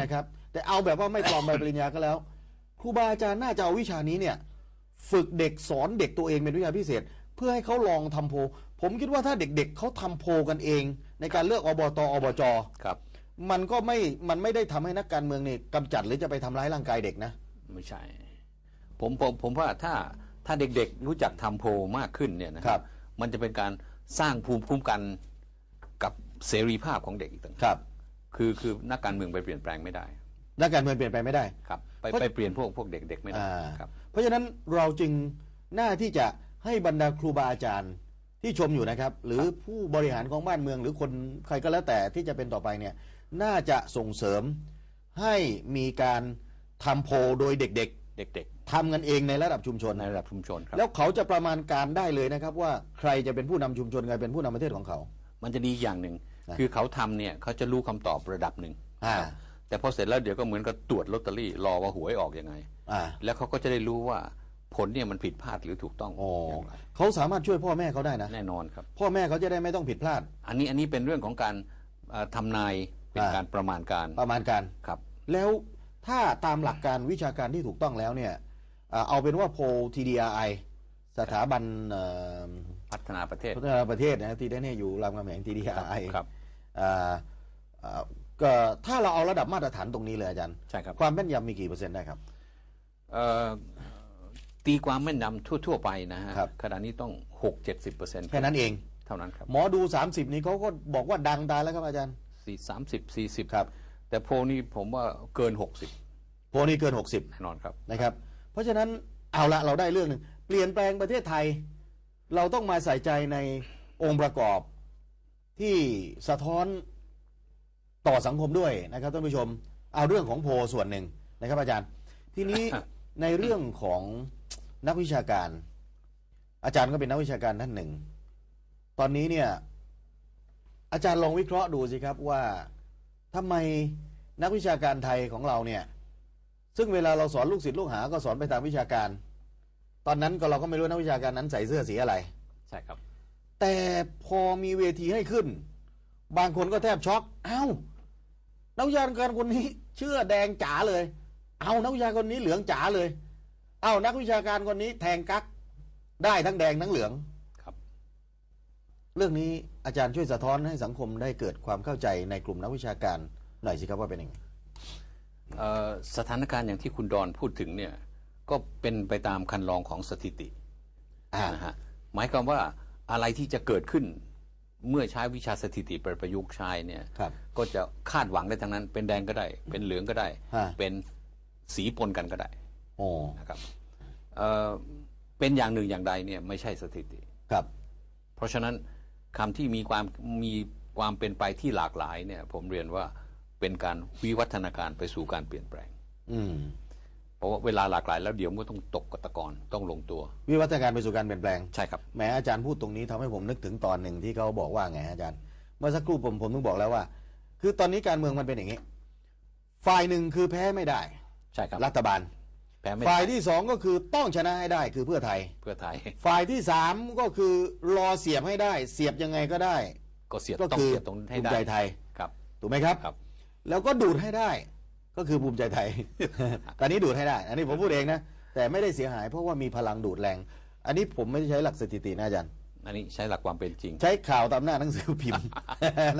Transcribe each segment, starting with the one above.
นะครับแต่เอาแบบว่าไม่ปลอมใบปริญญาก็แล้วครูบาอาจารย์น่าจะเอาวิชานี้เนี่ยฝึกเด็กสอนเด็กตัวเองเป็นวิชาพิเศษ เพื่อให้เขาลองทำโพผมคิดว่าถ้าเด็กๆเขาทำโพกันเองในการเลือกอบตอบจครับมันก็ไม่มันไม่ได้ทำให้นักการเมืองเนี่ยกำจัดหรือจะไปทำร้ายร่างกายเด็กนะไม่ใช่ ผมผมผมว่าถ้าถ้าเด็กๆ รู้จักทำโพมากขึ้นเนี่ยนะครับมันจะเป็นการสร้างภูมิคุ้มกันกับเสรีภาพของเด็กอีกต่างหากคือคือนักการเมืองไปเปลี่ยนแปลงไม่ได้ นักการเมืองเปลี่ยนแปลงไม่ได้ ครับไปไปเปลี่ยนพวกพวกเด็ก ๆ ไม่ได้ครับ เพราะฉะนั้นเราจึงหน้าที่จะให้บรรดาครูบาอาจารย์ที่ชมอยู่นะครับ หรือผู้บริหารของบ้านเมือง หรือคนใครก็แล้วแต่ที่จะเป็นต่อไปเนี่ยน่าจะส่งเสริมให้มีการทำโพโดยเด็กเด็ก ๆทำกันเองในระดับชุมชนในระดับชุมชนครับแล้วเขาจะประมาณการได้เลยนะครับ ว่าใครจะเป็นผู้นำชุมชนใครเป็นผู้นำประเทศของเขา มันจะดีอย่างหนึ่งคือเขาทำเนี่ยเขาจะรู้คำตอบระดับหนึ่ง แต่พอเสร็จแล้วเดี๋ยวก็เหมือนกับตรวจลอตเตอรี่รอว่าหวยออกยังไง แล้วเขาก็จะได้รู้ว่าผลเนี่ยมันผิดพลาดหรือถูกต้องอออย่างไรเขาสามารถช่วยพ่อแม่เขาได้นะ แน่นอนครับ พ่อแม่เขาจะได้ไม่ต้องผิดพลาด อันนี้อันนี้เป็นเรื่องของการทำทำนายเป็นการประมาณการ ประมาณการ ครับ แล้วถ้าตามหลักการวิชาการที่ถูกต้องแล้วเนี่ย เอาเป็นว่าโพลดีไอสถาบันพัฒนาประเทศพัฒนาประเทศนะที่ได้เนี่ยอยู่รามคำแหงดีไอครับก็ถ้าเราเอาระดับมาตรฐานตรงนี้เลย อาจารย์ใช่ครับความแม่นยำมีกี่เปอร์เซ็นต์ได้ครับตีความแม่นยำทั่ว ๆ ไปนะฮะขณะนี้ต้อง6 70เปอร์เซ็นต์แค่นั้นเองเท่านั้นครับหมอดู 30 นี้เขาก็บอกว่าดังตายแล้วครับอาจารย์สี่สามสิบสี่สิบครับ แต่โพนี้ผมว่าเกิน 60 โพนี้ เกิน 60แน่นอนครับนะครับเพราะฉะนั้น เอาละเราได้เรื่องหนึ่งเปลี่ยนแปลงประเทศไทย เราต้องมาใส่ใจในองค์ประกอบที่สะท้อนต่อสังคมด้วยนะครับท่านผู้ชมเอาเรื่องของโพลส่วนหนึ่งนะครับอาจารย์ทีนี้ในเรื่องของนักวิชาการ อาจารย์ก็เป็นนักวิชาการท่านหนึ่ง ตอนนี้เนี่ย อาจารย์ลองวิเคราะห์ดูสิครับว่าทำไมนักวิชาการไทยของเราเนี่ยซึ่งเวลาเราสอนลูกศิษย์ลูกหา ก็สอนไปตามวิชาการ ตอนนั้นก็เราก็ไม่รู้นักวิชาการนั้นใส่เสื้อสีอะไรใช่ครับแต่พอมีเวทีให้ขึ้น บางคนก็แทบช็อก เอา้า นักวิชาการคนนี้ เชื่อแดงจ๋าเลย เอานักวิชาการคนนี้เหลืองจ๋าเลย เอานักวิชาการคนนี้แทงกักได้ทั้งแดงทั้งเหลืองครับ เรื่องนี้อาจารย์ช่วยสะท้อนให้สังคมได้เกิดความเข้าใจในกลุ่มนักวิชาการหน่อยสิครับว่าเป็นยังไงสถานการณ์อย่างที่คุณดอนพูดถึงเนี่ยก็เป็นไปตามคันลองของสถิตินะฮะหมายความว่าอะไรที่จะเกิดขึ้นเมื่อใช้วิชาสถิติไปประยุกต์ใช้เนี่ยครับก็จะคาดหวังได้ทั้งนั้น เป็นแดงก็ได้ เป็นเหลืองก็ได้ เป็นสีปนกันก็ได้โอนะครับเอ่อเป็นอย่างหนึ่งอย่างใดเนี่ยไม่ใช่สถิติครับ เพราะฉะนั้นคำที่มีความมีความเป็นไปที่หลากหลายเนี่ย ผมเรียนว่าเป็นการวิวัฒนาการไปสู่การเปลี่ยนแปลง อืมเพราะว่าเวลาหลากหลายแล้วเดี๋ยวมันก็ต้องตกกตะกอนต้องลงตัว วิวัฒนาการไปสู่การเปลี่ยนแปลงใช่ครับแหมอาจารย์พูดตรงนี้ทำให้ผมนึกถึงตอนหนึ่งที่เขาบอกว่าไงอาจารย์เมื่อสักครู่ผมผมต้องบอกแล้วว่า คือตอนนี้การเมืองมันเป็นอย่างนี้ฝ่ายหนึ่งคือแพ้ไม่ได้ ใช่ครับรัฐบาลแพ้ไม่ฝ่ายที่สองก็คือต้องชนะให้ได้คือเพื่อไทย เพื่อไทยฝ่ายที่สามก็คือ รอเสียบให้ได้ เสียบยังไงก็ได้ ก็เสียบก็ต้องคือเสียบตรงให้ภูมิได้ใจไทยครับถูกไหมครับครับ แล้วก็ดูดให้ได้ก็คือภูมิใจไทยตอนนี้ดูดให้ได้ อันนี้ผมพูดเองนะ แต่ไม่ได้เสียหายเพราะว่ามีพลังดูดแรง อันนี้ผมไม่ได้ใช้หลักสถิตินะอาจารย์ อันนี้ใช้หลักความเป็นจริง ใช้ข่าวตามหน้าหนังสือพิมพ์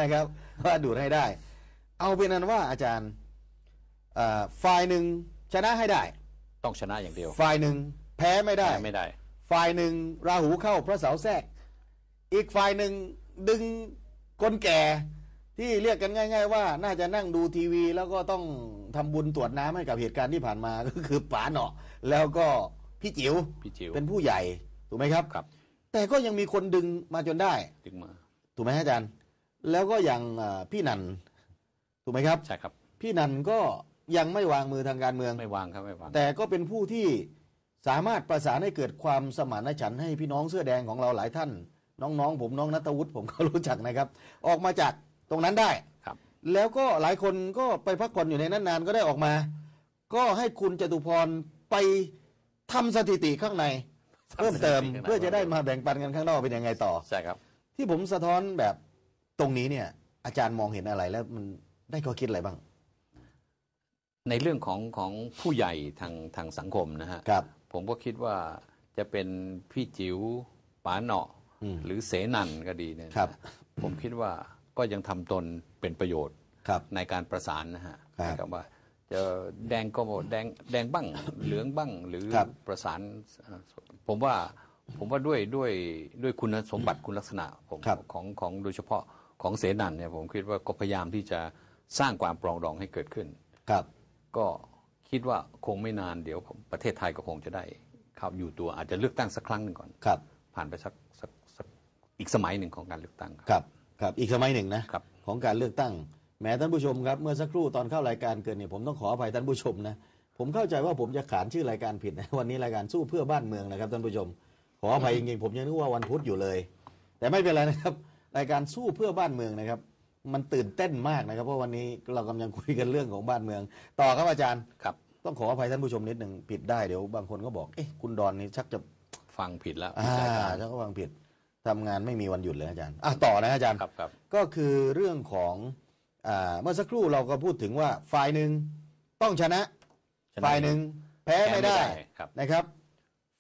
นะครับว่าดูดให้ได้ เอาเป็นนั้นว่าอาจารย์ฝ่ายหนึ่งชนะให้ได้ ต้องชนะอย่างเดียว ฝ่ายหนึ่งแพ้ไม่ได้ไม่ได้ ฝ่ายหนึ่งราหูเข้าพระเสาแทรก อีกฝ่ายหนึ่งดึงคนแก่ที่เรียกกันง่าย ๆ ว่าน่าจะนั่งดูทีวี แล้วก็ต้องทำบุญตรวจน้ำให้กับเหตุการณ์ที่ผ่านมาก็คือป๋าเนาะแล้วก็พี่จิ๋วพี่จิ๋วเป็นผู้ใหญ่ถูกไหมครับครับ แต่ก็ยังมีคนดึงมาจนได้ดึงมาถูกไหมอาจารย์ แล้วก็อย่างพี่นันถูกไหมครับใช่ครับ พี่นันก็ยังไม่วางมือทางการเมืองไม่วางครับไม่วางแต่ก็เป็นผู้ที่สามารถประสานให้เกิดความสมานฉันท์ให้พี่น้องเสื้อแดงของเราหลายท่าน น้องๆ ผมน้องนัทวุฒิผมก็รู้จักนะครับ ออกมาจากตรงนั้นได้ครับ แล้วก็หลายคนก็ไปพักผ่อนอยู่ในนั้นนานก็ได้ออกมา ก็ให้คุณจตุพรไปทำสถิติข้างในเพิ่มเติม เพื่อจะได้มาแบ่งปันกันข้างนอกเป็นยังไงต่อ ใช่ครับ ที่ผมสะท้อนแบบตรงนี้เนี่ย อาจารย์มองเห็นอะไร แล้วมันได้ข้อคิดอะไรบ้าง ในเรื่องของของผู้ใหญ่ทางทางสังคมนะฮะครับ ผมก็คิดว่าจะเป็นพี่จิ๋วป๋าเนาะหรือเสนันก็ดีเนี่ยผมคิดว่าก็ยังทำตนเป็นประโยชน์ในการประสานนะฮะคำับว่า จะแดงก็แดงแดงบ้างเหลืองบ้างหรือประสานผมว่าผมว่าด้วยด้วยด้วยคุณสมบัติคุณลักษณะ ของของของโดยเฉพาะของเสนันเนี่ยผมคิดว่าก็พยายามที่จะสร้างความปรองดองให้เกิดขึ้น ครับ ก็คิดว่าคงไม่นาน เดี๋ยวประเทศไทยก็คงจะได้ เข้าอยู่ตัวอาจจะเลือกตั้งสักครั้งหนึ่งก่อนครับ ผ่านไปสักอีกสมัยหนึ่งของการเลือกตั้งครับครับอีกสมัยหนึ่งนะครับของการเลือกตั้งแหมท่านผู้ชมครับเมื่อสักครู่ตอนเข้ารายการเกิดเนี่ยผมต้องขออภัยท่านผู้ชมนะผมเข้าใจว่าผมจะขานชื่อรายการผิดนะวันนี้รายการสู้เพื่อบ้านเมืองนะครับท่านผู้ชมขออภัยจริงๆผมยังนึกว่าวันพุธอยู่เลย แต่ไม่เป็นไรนะครับ รายการสู้เพื่อบ้านเมืองนะครับ มันตื่นเต้นมากนะครับเพราะวันนี้เรากำลังคุยกันเรื่องของบ้านเมือง ต่อครับอาจารย์ครับ ต้องขออภัยท่านผู้ชมนิดหนึ่งผิดได้เดี๋ยวบางคนก็บอกเอ๊ะคุณดอนนี่ชักจะฟังผิดแล้วอ่าชักจะฟังผิดทำงานไม่มีวันหยุดเลยอาจารย์อ่ะต่อนะอาจารย์ครับครับก็คือเรื่องของอ่าเมื่อสักครู่เราก็พูดถึงว่า ฝ่ายหนึ่งต้องชนะ ฝ่ายหนึ่ง แพ้ไม่ได้ นะครับ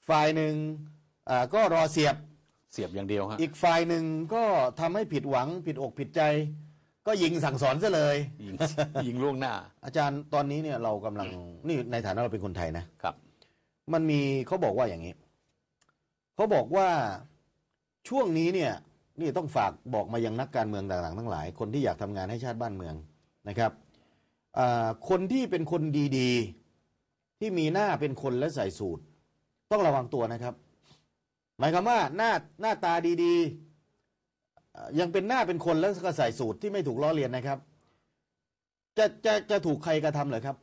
ฝ่ายหนึ่งอ่าก็รอเสียบ เสียบอย่างเดียวฮะ อีกฝ่ายหนึ่งก็ทำให้ผิดหวัง ผิดอกผิดใจ ก็ยิงสั่งสอนซะเลย ยิงยิงล่วงหน้า อาจารย์ตอนนี้เนี่ยเรากำลังนี่ในฐานะเราเป็นคนไทยนะครับ มันมีเขาบอกว่าอย่างนี้เขาบอกว่าช่วงนี้เนี่ยนี่ต้องฝากบอกมายังนักการเมืองต่างๆ ทั้งหลาย คนที่อยากทำงานให้ชาติบ้านเมืองนะครับคนที่เป็นคนดีๆ ที่มีหน้าเป็นคนและใส่สูตร ต้องระวังตัวนะครับ หมายความว่าหน้าหน้าตาดีๆ ยังเป็นหน้าเป็นคนแล้วก็ใส่สูตรที่ไม่ถูกล้อเลียนนะครับจะจะจะถูกใครกระทำเหรอครับ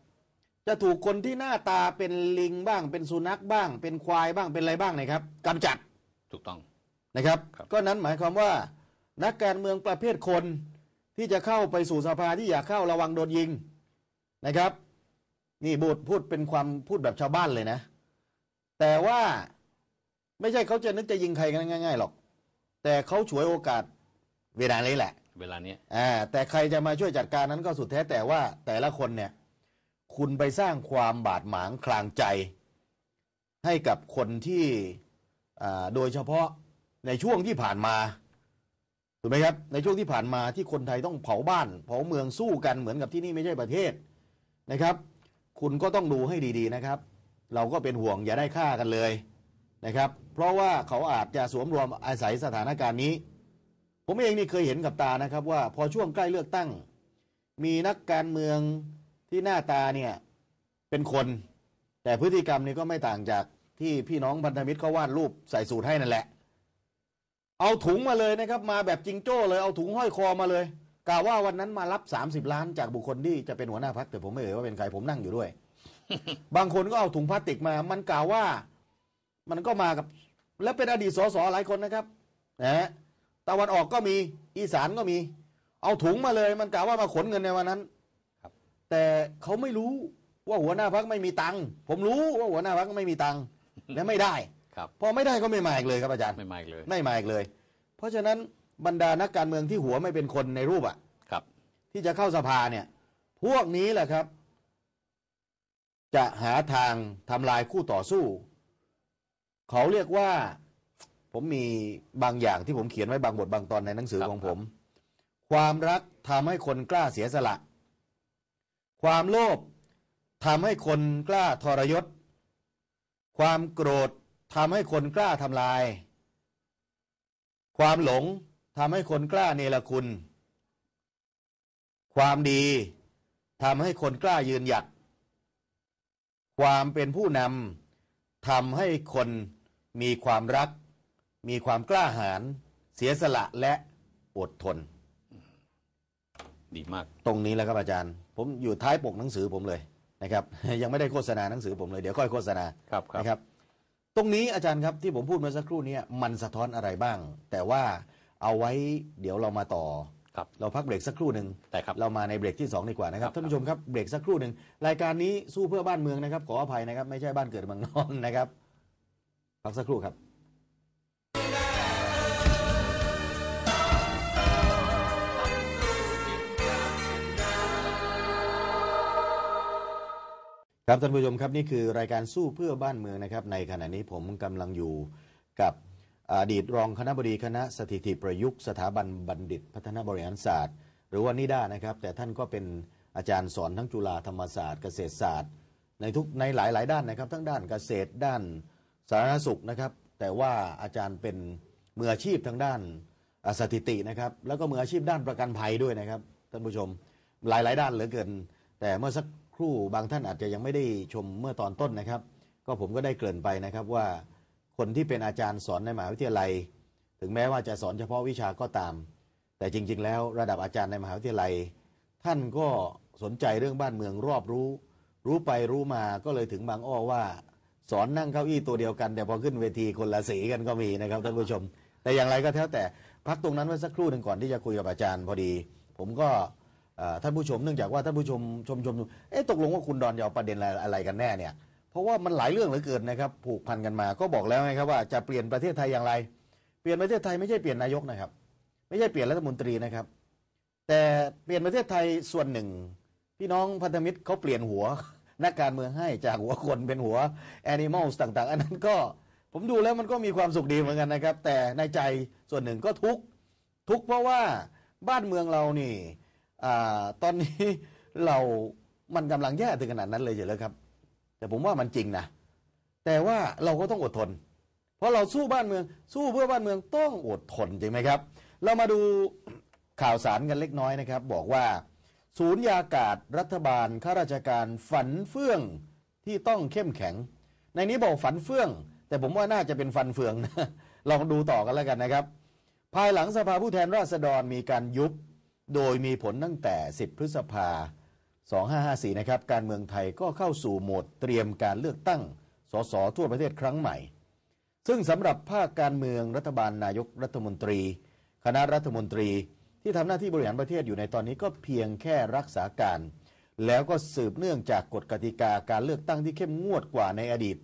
จะถูกคนที่หน้าตาเป็นลิงบ้างเป็นสุนัขบ้าง เป็นควาย บ้างเป็นอะไรบ้างนะครับกำจัดถูกต้องนะครับ ก็นั้นหมายความว่านักการเมืองประเภทคน ที่จะเข้าไปสู่สภาที่อยากเข้าระวังโดนยิงนะครับนี่บูดพูดเป็นความพูดแบบชาวบ้านเลยนะแต่ว่าไม่ใช่เขาจะนึกจะยิงใครกันง่ายๆหรอก แต่เขาฉวยโอกาสเวลาเลยแหละ เวลานี้อ่าแต่ใครจะมาช่วยจัดการนั้นก็สุดแท้แต่ว่าแต่ละคนเนี่ยคุณไปสร้างความบาดหมางคลางใจ ให้กับคนที่โดยเฉพาะในช่วงที่ผ่านมาถูกไหมครับในช่วงที่ผ่านมาที่คนไทยต้องเผาบ้านเผาเมืองสู้กันเหมือนกับที่นี่ไม่ใช่ประเทศนะครับ คุณก็ต้องดูให้ดี ๆนะครับ เราก็เป็นห่วงอย่าได้ฆ่ากันเลยนะครับ เพราะว่าเขาอาจจะสวมรวมอาศัยสถานการณ์นี้ ผมเองนี่เคยเห็นกับตานะครับ ว่าพอช่วงใกล้เลือกตั้ง มีนักการเมืองที่หน้าตาเนี่ย เป็นคน แต่พฤติกรรมนี่ก็ไม่ต่างจากที่พี่น้องพันธมิตรเขาวาดรูปใส่สูตรให้นั่นแหละเอาถุงมาเลยนะครับ มาแบบจิงโจ้เลยเอาถุงห้อยคอมาเลย กล่าวว่าวันนั้นมารับ 30 ล้าน จากบุคคลที่จะเป็นหัวหน้าพักแต่ผมไม่เอ่ยว่าเป็นใครผมนั่งอยู่ด้วยบางคนก็เอาถุงพลาสติกมา มันกล่าวว่ามันก็มากับ และเป็นอดีตสสหลายคนนะครับนะตะวันออกก็มีอีสานก็มี เอาถุงมาเลยมันกล่าวว่ามาขนเงินในวันนั้นครับ แต่เขาไม่รู้ว่าหัวหน้าพักไม่มีตังค์ผมรู้ว่าหัวหน้าพักไม่มีตังค์และไม่ได้ครับพอไม่ได้ก็ไม่มาอีกเลยครับอาจารย์ไม่มาอีกเลย ไม่มาอีกเลย เพราะฉะนั้นบรรดานักการเมืองที่หัวไม่เป็นคนในรูปอ่ะ ครับ ที่จะเข้าสภาเนี่ย พวกนี้แหละครับ จะหาทางทำลายคู่ต่อสู้เขาเรียกว่าผมมีบางอย่างที่ผมเขียนไว้บางบทบางตอนในหนังสือของผม ความรักทำให้คนกล้าเสียสละ ความโลภทำให้คนกล้าทรยศ ความโกรธทำให้คนกล้าทำลาย ความหลงทำให้คนกล้าเนรคุณ ความดีทำให้คนกล้ายืนหยัดความเป็นผู้นำทำให้คนมีความรัก มีความกล้าหาญเสียสละและอดทน ดีมาก ตรงนี้แหล้วครับอาจารย์ ผมอยู่ท้ายปกหนังสือผมเลยนะครับ ยังไม่ได้โฆษณาหนังสือผมเลยเดี๋ยวค่อยโฆษณาครับครับตรงนี้อาจารย์ครับ ที่ผมพูดมาสักครู่นี้มันสะท้อนอะไรบ้าง แต่ว่าเอาไว้เดี๋ยวเรามาต่อครับเราพักเบรกสักครู่หนึ่งแต่ครับ เรามาในเบรกที่2ดีกว่านะครับท่านผู้ชมครับเบรกสักครู่หนึ่งรายการนี้สู้เพื่อบ้านเมืองนะครับขออภัยนะครับ ไม่ใช่บ้านเกิดเมืองนอนนะครับพักสักครู่ครับครับท่านผู้ชมครับนี่คือรายการสู้เพื่อบ้านเมืองนะครับในขณะนี้ผมกำลังอยู่กับอดีตรองคณะบดีคณะสถิติประยุกต์ สถาบันบัณฑิต พัฒนาบริหารศาสตร์ หรือว่านิด้านะครับ แต่ท่านก็เป็นอาจารย์สอนทั้งจุฬาธรรมศาสตร์เกษตรศาสตร์ในทุกในหลาย ๆ ด้านนะครับ ทั้งด้านเกษตรด้านสาธารณสุขนะครับแต่ว่าอาจารย์เป็นมืออาชีพทางด้านสถิตินะครับแล้วก็มืออาชีพด้านประกันภัยด้วยนะครับท่านผู้ชมหลายๆด้านเหลือเกินแต่เมื่อสักครู่บางท่านอาจจะยังไม่ได้ชมเมื่อตอนต้นนะครับ ก็ผมก็ได้เกริ่นไปนะครับว่า คนที่เป็นอาจารย์สอนในมหาวิทยาลัย ถึงแม้ว่าจะสอนเฉพาะวิชาก็ตาม แต่จริงๆแล้วระดับอาจารย์ในมหาวิทยาลัย ท่านก็สนใจเรื่องบ้านเมืองรอบรู้ รู้ไปรู้มาก็เลยถึงบางอ้อว่า สอนนั่งเก้าอี้ตัวเดียวกัน แต่พอขึ้นเวทีคนละสีกันก็มีนะครับ ท่านผู้ชม แต่อย่างไรก็แล้วแต่ พักตรงนั้นไว้สักครู่หนึ่งก่อนที่จะคุยกับอาจารย์พอดี ผมก็ท่านผู้ชมเนื่องจากว่าท่านผู้ชมชมชมเอ๊ะตกลงว่าคุณดอนจะเอาประเด็นอะไรกันแน่เนี่ย เพราะว่ามันหลายเรื่องเหลือเกินนะครับ ผูกพันกันมาก็บอกแล้วไงครับว่าจะเปลี่ยนประเทศไทยอย่างไร เปลี่ยนประเทศไทยไม่ใช่เปลี่ยนนายกนะครับ ไม่ใช่เปลี่ยนรัฐมนตรีนะครับ แต่เปลี่ยนประเทศไทยส่วนหนึ่ง พี่น้องพันธมิตรเขาเปลี่ยนหัวนักการเมืองให้ จากหัวคนเป็นหัวแอนิมอลต่างๆ อันนั้นก็ผมดูแล้วมันก็มีความสุขดีเหมือนกันนะครับ แต่ในใจส่วนหนึ่งก็ทุกทุกเพราะว่าบ้านเมืองเรานี่อตอนนี้เรามันกำลังแย่ถึงขนาดนั้นเลยอยู่แล้วครับแต่ผมว่ามันจริงนะแต่ว่าเราก็ต้องอดทน เพราะเราสู้บ้านเมือง สู้เพื่อบ้านเมืองต้องอดทนจริงไหมครับเรามาดูข่าวสารกันเล็กน้อยนะครับบอกว่าศูนย์ยากาศรัฐบาลข้าราชการฝันเฟื่องที่ต้องเข้มแข็ง ในนี้บอกฝันเฟื่อง แต่ผมว่าน่าจะเป็นฟันเฟืองนะลองดูต่อกันแล้วกันนะครับภายหลังสภาผู้แทนราษฎรมีการยุบโดยมีผลตั้งแต่ 10 พฤษภา2554 นะครับ การเมืองไทยก็เข้าสู่โหมดเตรียมการเลือกตั้ง สส ทั่วประเทศครั้งใหม่ ซึ่งสำหรับภาคการเมืองรัฐบาลนายกรัฐมนตรี คณะรัฐมนตรีที่ทำหน้าที่บริหารประเทศอยู่ในตอนนี้ก็เพียงแค่รักษาการ แล้วก็สืบเนื่องจากกฎกติกาการเลือกตั้งที่เข้มงวดกว่าในอดีต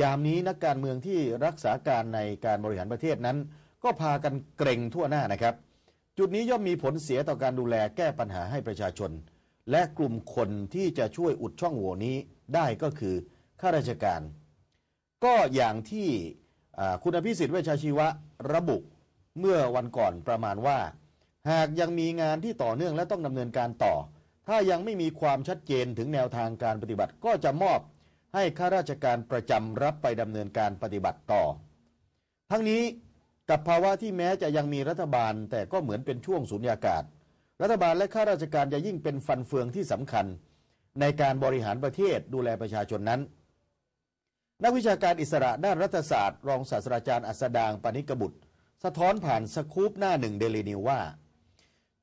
ยามนี้นักการเมืองที่รักษาการในการบริหารประเทศนั้น ก็พากันเกรงทั่วหน้านะครับจุดนี้ย่อมมีผลเสียต่อการดูแลแก้ปัญหาให้ประชาชน และกลุ่มคนที่จะช่วยอุดช่องโหว่นี้ ได้ก็คือข้าราชการ ก็อย่างที่คุณอภิสิทธิ์เวชชาชีวะระบุเมื่อวันก่อนประมาณว่า หากยังมีงานที่ต่อเนื่องและต้องดำเนินการต่อ ถ้ายังไม่มีความชัดเจนถึงแนวทางการปฏิบัติก็จะมอบให้ข้าราชการประจำรับไปดำเนินการปฏิบัติต่อ ทั้งนี้กับภาวะที่แม้จะยังมีรัฐบาลแต่ก็เหมือนเป็นช่วงสุญญากาศ รัฐบาลและข้าราชการจะยิ่งเป็นฟันเฟืองที่สำคัญ ในการบริหารประเทศดูแลประชาชนนั้น นักวิชาการอิสระ ด้านรัฐศาสตร์ รองศาสตราจารย์อัสดางปานิกบุตร สะท้อนผ่านสคูปหน้าหนึ่งเดลินิวว่า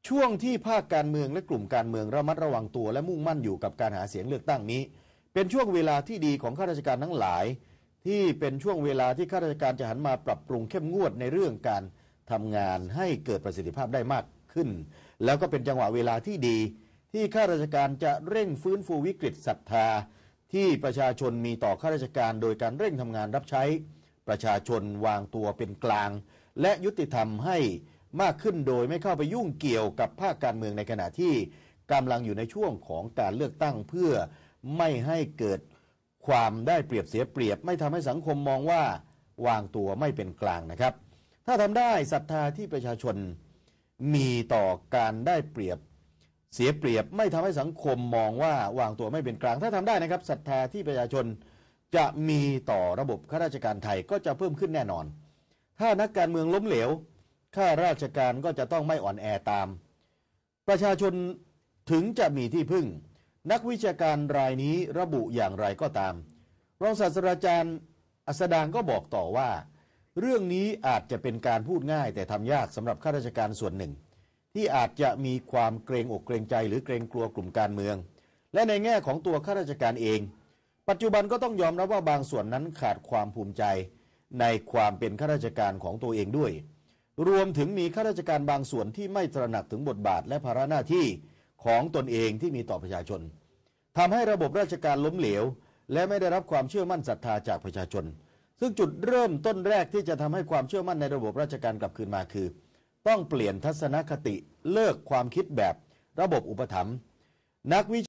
ช่วงที่ภาคการเมืองและกลุ่มการเมืองระมัดระวังตัวและมุ่งมั่นอยู่กับการหาเสียงเลือกตั้งนี้ เป็นช่วงเวลาที่ดีของข้าราชการทั้งหลายที่เป็นช่วงเวลาที่ข้าราชการจะหันมาปรับปรุงเข้มงวดในเรื่องการทำงานให้เกิดประสิทธิภาพได้มากขึ้น แล้วก็เป็นจังหวะเวลาที่ดี ที่ข้าราชการจะเร่งฟื้นฟูวิกฤตศรัทธา ที่ประชาชนมีต่อข้าราชการโดยการเร่งทำงานรับใช้ ประชาชนวางตัวเป็นกลาง และยุติธรรมให้มากขึ้นโดยไม่เข้าไปยุ่งเกี่ยวกับภาคการเมืองในขณะที่กำลังอยู่ในช่วงของการเลือกตั้งเพื่อไม่ให้เกิดความได้เปรียบเสียเปรียบไม่ทำให้สังคมมองว่าวางตัวไม่เป็นกลางนะครับ ถ้าทำได้ศรัทธาที่ประชาชนมีต่อการได้เปรียบเสียเปรียบไม่ทำให้สังคมมองว่าวางตัวไม่เป็นกลาง ถ้าทำได้นะครับศรัทธาที่ประชาชนจะมีต่อระบบข้าราชการไทยก็จะเพิ่มขึ้นแน่นอน ถ้านักการเมืองล้มเหลวข้าราชการก็จะต้องไม่อ่อนแอตาม ประชาชนถึงจะมีที่พึ่งนักวิชาการรายนี้ระบุอย่างไรก็ตาม รองศาสตราจารย์อัสดางก็บอกต่อว่า เรื่องนี้อาจจะเป็นการพูดง่ายแต่ทำยากสำหรับข้าราชการส่วนหนึ่ง ที่อาจจะมีความเกรงอกเกรงใจหรือเกรงกลัวกลุ่มการเมือง และในแง่ของตัวข้าราชการเอง ปัจจุบันก็ต้องยอมรับว่าบางส่วนนั้นขาดความภูมิใจ ในความเป็นข้าราชการของตัวเองด้วย รวมถึงมีข้าราชการบางส่วนที่ไม่ตระหนักถึงบทบาทและภาระหน้าที่ของตนเองที่มีต่อประชาชน ทำให้ระบบราชการล้มเหลวและไม่ได้รับความเชื่อมั่นศรัทธาจากประชาชน ซึ่งจุดเริ่มต้นแรกที่จะทำให้ความเชื่อมั่นในระบบราชการกลับคืนมาคือ ต้องเปลี่ยนทัศนคติเลิกความคิดแบบระบบอุปถัมภ์นักวิ